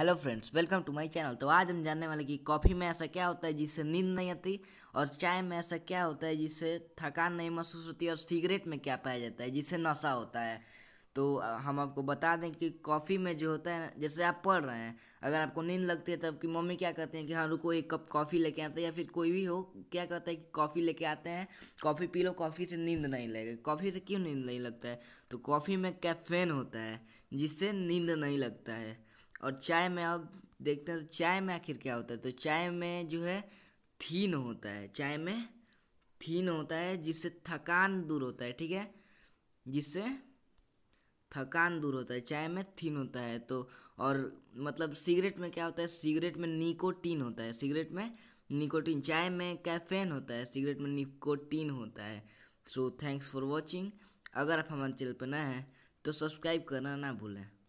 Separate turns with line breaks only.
hello friends welcome to my channel तो आज हम जानने वाले कि कॉफ़ी में ऐसा क्या होता है जिससे नींद नहीं आती और चाय में ऐसा क्या होता है जिससे थकान नहीं महसूस होती और सिगरेट में क्या पाया जाता है जिससे नशा होता है तो हम आपको बता दें कि कॉफ़ी में जो होता है जैसे आप पढ़ रहे हैं अगर आपको नींद लगती है तब कि मम्मी क्या कहते हैं कि हाँ रुको एक कप कॉफ़ी लेके आते हैं या फिर कोई भी हो क्या कहता है कि कॉफ़ी लेके आते हैं कॉफ़ी पी लो कॉफ़ी से नींद नहीं लगेगी कॉफ़ी से क्यों नींद नहीं लगता है तो कॉफ़ी में कैफेन होता है जिससे नींद नहीं लगता है और चाय में अब देखते हैं तो चाय में आखिर क्या होता है तो चाय में जो है थीन होता है चाय में थीन होता है जिससे थकान दूर होता है ठीक है जिससे थकान दूर होता है चाय में थीन होता है तो और मतलब सिगरेट में क्या होता है सिगरेट में निकोटीन होता है सिगरेट में निकोटीन चाय में कैफेन होता है सिगरेट में निकोटीन होता है सो थैंक्स फॉर वॉचिंग अगर आप हमारे चैनल पर नए हैं तो सब्सक्राइब करना ना भूलें